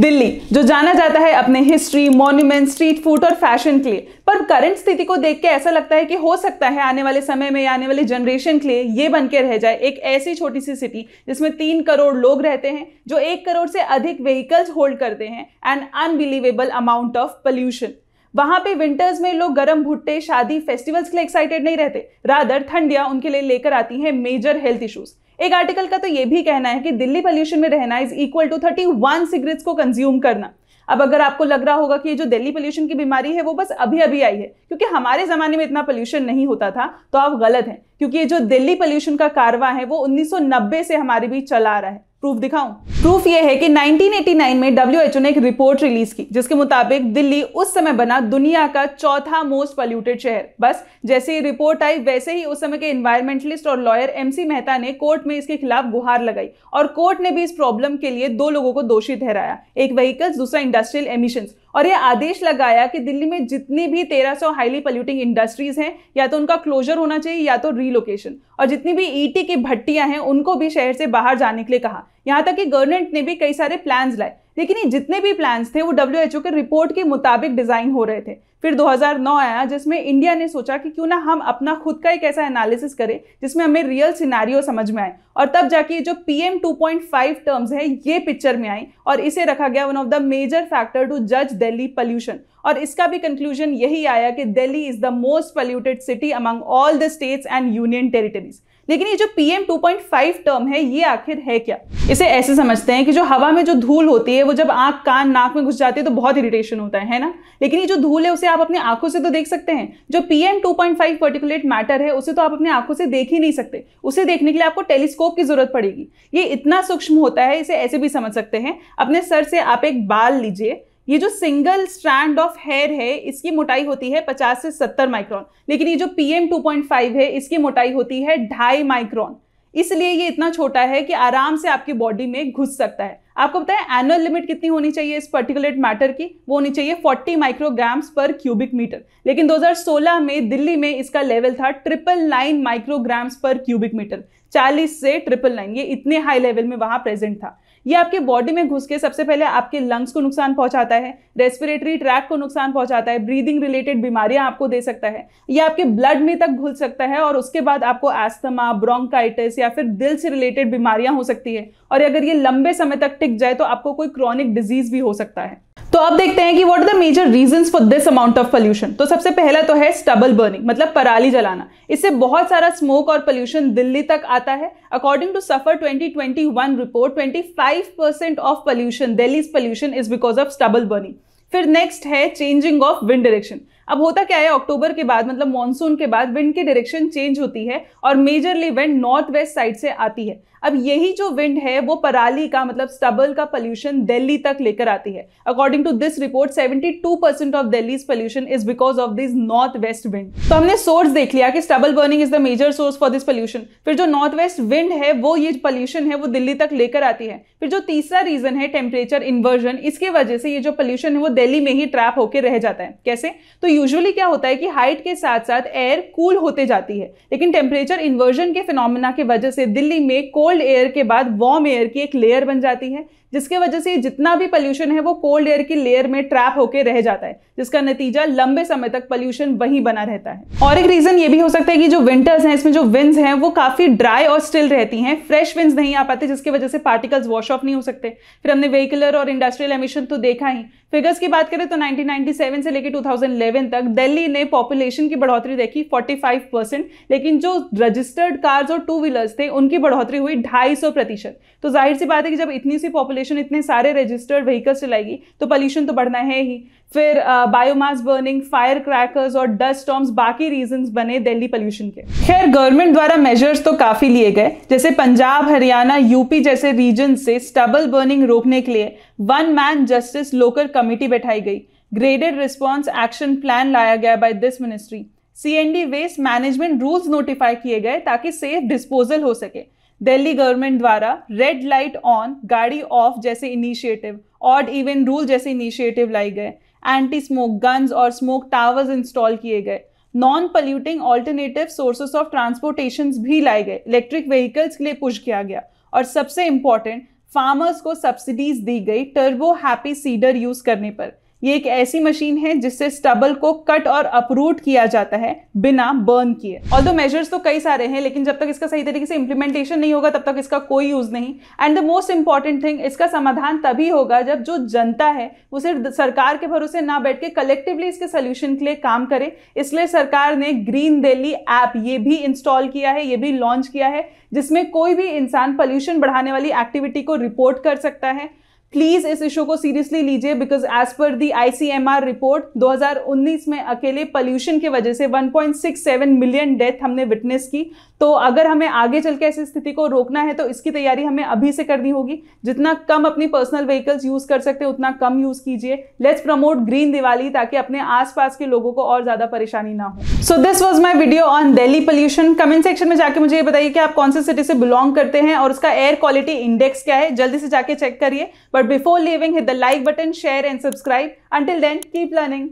दिल्ली जो जाना जाता है अपने हिस्ट्री मॉन्यूमेंट स्ट्रीट फूड और फैशन के लिए पर करंट स्थिति को देख के ऐसा लगता है कि हो सकता है आने वाले समय में या आने वाले जनरेशन के लिए ये बन के रह जाए एक ऐसी छोटी सी सिटी जिसमें तीन करोड़ लोग रहते हैं जो एक करोड़ से अधिक व्हीकल्स होल्ड करते हैं and unbelievable amount of pollution वहां पे विंटर्स में लोग गर्म भुट्टे शादी फेस्टिवल्स के लिए एक्साइटेड नहीं रहते रादर ठंडियां उनके लिए लेकर आती है मेजर हेल्थ इश्यूज़ एक आर्टिकल का तो ये भी कहना है कि दिल्ली पॉल्यूशन में रहना is equal to thirty one cigarettes को कंज्यूम करना अब अगर आपको लग रहा होगा कि ये जो दिल्ली पॉल्यूशन की बीमारी है वो बस अभी अभी आई है क्योंकि हमारे ज़माने में इतना पोल्यूशन नहीं होता था तो आप गलत हैं क्योंकि ये जो दिल्ली पॉल्यूशन का कारवा है वो 1990 से हमारे बीच चला आ रहा है प्रूफ दिखाऊं प्रूफ ये है कि 1989 में डब्ल्यू ने एक रिपोर्ट रिलीज की जिसके मुताबिक दिल्ली उस समय बना दुनिया का चौथा मोस्ट पॉल्यूटेड शहर बस जैसे ही रिपोर्ट आई वैसे ही उस समय के इन्वायरमेंटलिस्ट और लॉयर एमसी मेहता ने कोर्ट में इसके खिलाफ गुहार लगाई और कोर्ट ने भी इस प्रॉब्लम के लिए दो लोगों को दोषी ठहराया एक व्हीकल्स दूसरा इंडस्ट्रियल एमिशन और ये आदेश लगाया कि दिल्ली में जितनी भी 1300 हाईली पोल्यूटिंग इंडस्ट्रीज हैं या तो उनका क्लोजर होना चाहिए या तो रीलोकेशन और जितनी भी ईटी e की भट्टियां हैं उनको भी शहर से बाहर जाने के लिए कहा यहाँ तक कि गवर्नमेंट ने भी कई सारे प्लान्स लाए लेकिन ये जितने भी प्लान्स थे वो डब्ल्यू के रिपोर्ट के मुताबिक डिज़ाइन हो रहे थे फिर 2009 आया जिसमें इंडिया ने सोचा कि क्यों ना हम अपना खुद का एक ऐसा एनालिसिस करें जिसमें हमें रियल सिनारियो समझ में आए और तब जाके जो पी एम टर्म्स है ये पिक्चर में आई और इसे रखा गया one of the major factor to जज दिल्ली पॉल्यूशन और इसका भी कंक्लूजन यही आया कि Delhi is the most polluted city among all the states and union territories लेकिन ये जो पीएम 2.5 टर्म है ये आखिर है क्या इसे ऐसे समझते हैं कि जो हवा में जो धूल होती है वो जब आंख कान नाक में घुस जाती है तो बहुत इरिटेशन होता है है ना लेकिन ये जो धूल है उसे आप अपनी आंखों से तो देख सकते हैं जो पीएम 2.5 पर्टिकुलेट मैटर है उसे तो आप अपनी आंखों से देख ही नहीं सकते उसे देखने के लिए आपको टेलीस्कोप की जरूरत पड़ेगी ये इतना सूक्ष्म होता है इसे ऐसे भी समझ सकते हैं अपने सर से आप एक बाल लीजिए ये जो सिंगल स्ट्रैंड ऑफ हेयर है इसकी मोटाई होती है 50 से 70 माइक्रोन लेकिन ये जो पीएम 2.5 है इसकी मोटाई होती है ढाई माइक्रोन इसलिए ये इतना छोटा है कि आराम से आपकी बॉडी में घुस सकता है आपको पता है एनुअल लिमिट कितनी होनी चाहिए इस पर्टिकुलर मैटर की वो होनी चाहिए 40 माइक्रोग्राम्स पर क्यूबिक मीटर लेकिन 2016 में दिल्ली में इसका लेवल था ट्रिपल नाइन माइक्रोग्राम्स पर क्यूबिक मीटर चालीस से ट्रिपल नाइन ये इतने हाई लेवल में वहाँ प्रेजेंट था ये आपके बॉडी में घुस के सबसे पहले आपके लंग्स को नुकसान पहुंचाता है रेस्पिरेटरी ट्रैक को नुकसान पहुंचाता है ब्रीदिंग रिलेटेड बीमारियां आपको दे सकता है ये आपके ब्लड में तक घुल सकता है और उसके बाद आपको एस्थमा ब्रोंकाइटिस या फिर दिल से रिलेटेड बीमारियां हो सकती है और अगर ये लंबे समय तक टिक जाए तो आपको कोई क्रॉनिक डिजीज भी हो सकता है तो अब देखते हैं कि what are the major reason for this amount of pollution तो सबसे पहला तो है स्टबल बर्निंग मतलब पराली जलाना इससे बहुत सारा स्मोक और पोल्यूशन दिल्ली तक आता है according to SAFAR 2021 report 25 percent of pollution Delhi pollution is because of stubble burning फिर नेक्स्ट है चेंजिंग ऑफ विंड डायरेक्शन अब होता क्या है अक्टूबर के बाद मतलब मॉनसून के बाद विंड की डायरेक्शन चेंज होती है और majorly wind north west side से आती है अब यही जो विंड है वो पराली का मतलब स्टबल का पोल्यूशन दिल्ली तक लेकर आती है according to this report 72 percent of Delhi pollution is because of this north west wind तो हमने सोर्स देख लिया कि stubble burning is the major source for this pollution फिर जो नॉर्थ वेस्ट विंड है वो ये पोल्यूशन है वो दिल्ली तक लेकर आती है फिर जो तीसरा रीजन है टेम्परेचर इन्वर्जन इसके वजह से ये जो पोल्यूशन है वो दिल्ली में ही ट्रैप होकर रह जाता है कैसे तो यूजुअली क्या होता है कि हाइट के साथ साथ एयर कूल होते जाती है लेकिन टेम्परेचर इन्वर्जन के फिनोमिना की वजह से दिल्ली में कोल्ड एयर के बाद वार्म एयर की एक लेयर बन जाती है जिसके वजह से जितना भी पॉल्यूशन है वो कोल्ड एयर की लेयर में ट्रैप होकर रह जाता है जिसका नतीजा लंबे समय तक पॉल्यूशन वहीं बना रहता है और एक रीजन ये भी हो सकता है कि जो विंटर्स हैं इसमें जो विंड्स हैं वो काफी ड्राई और स्टिल रहती हैं फ्रेश विंड्स नहीं आ पाते जिसकी वजह से पार्टिकल्स वॉश ऑफ नहीं हो सकते फिर हमने व्हीकुलर और इंडस्ट्रियल एमिशन तो देखा ही फिगर्स की बात करें तो 1997 से लेकर 2011 तक दिल्ली ने पॉपुलेशन की बढ़ोतरी देखी 45 परसेंट लेकिन जो रजिस्टर्ड कार्स और टू व्हीलर्स थे उनकी बढ़ोतरी हुई ढाई प्रतिशत तो जाहिर सी बात है कि जब इतनी सी पॉपुलेशन पॉपुलेशन इतने सारे रजिस्टर्ड व्हीकल्स चलाएगी तो पॉल्यूशन तो बढ़ना है ही फिर बायोमास बर्निंग फायर क्रैकर्स और डस्ट स्टॉम्स बाकी रीजंस बने दिल्ली पॉल्यूशन के खैर गवर्नमेंट द्वारा मेजर्स तो काफ़ी लिए गए जैसे पंजाब हरियाणा यूपी जैसे रीजन से स्टबल बर्निंग रोकने के लिए one man justice local committee बैठाई गई ग्रेडेड रिस्पॉन्स एक्शन प्लान लाया गया by this ministry C N D waste management rules notify किए गए ताकि सेफ डिस्पोजल हो सके दिल्ली गवर्नमेंट द्वारा रेड लाइट ऑन गाड़ी ऑफ जैसे इनिशिएटिव ऑड इवन रूल जैसे इनिशिएटिव लाए गए एंटी स्मोक गन्स और स्मोक टावर्स इंस्टॉल किए गए non polluting alternative sources of transportation भी लाए गए इलेक्ट्रिक व्हीकल्स के लिए पुश किया गया और सबसे इंपॉर्टेंट फार्मर्स को सब्सिडीज दी गई टर्बो हैप्पी सीडर यूज करने पर ये एक ऐसी मशीन है जिससे स्टबल को कट और अपरूट किया जाता है बिना बर्न किए और दो मेजर्स तो कई सारे हैं लेकिन जब तक इसका सही तरीके से इंप्लीमेंटेशन नहीं होगा तब तक इसका कोई यूज नहीं and the most important thing इसका समाधान तभी होगा जब जो जनता है वो सिर्फ सरकार के भरोसे ना बैठ के कलेक्टिवली इसके सोल्यूशन के लिए काम करे इसलिए सरकार ने ग्रीन दिल्ली ऐप ये भी इंस्टॉल किया है ये भी लॉन्च किया है जिसमें कोई भी इंसान पॉल्यूशन बढ़ाने वाली एक्टिविटी को रिपोर्ट कर सकता है प्लीज इस इशू को सीरियसली लीजिए because as per the ICMR report 2019 में अकेले पॉल्यूशन की वजह से 1.67 मिलियन डेथ हमने विटनेस की तो अगर हमें आगे चल के ऐसी स्थिति को रोकना है तो इसकी तैयारी हमें अभी से करनी होगी जितना कम अपनी पर्सनल व्हीकल्स यूज़ कर सकते हैं उतना कम यूज़ कीजिए लेट्स प्रमोट ग्रीन दिवाली ताकि अपने आसपास के लोगों को और ज़्यादा परेशानी ना हो so this was my video on Delhi pollution comment section में जाके मुझे ये बताइए कि आप कौन से सिटी से बिलोंग करते हैं और उसका एयर क्वालिटी इंडेक्स क्या है जल्दी से जाके चेक करिए but before leaving hit the like button share and subscribe until then keep learning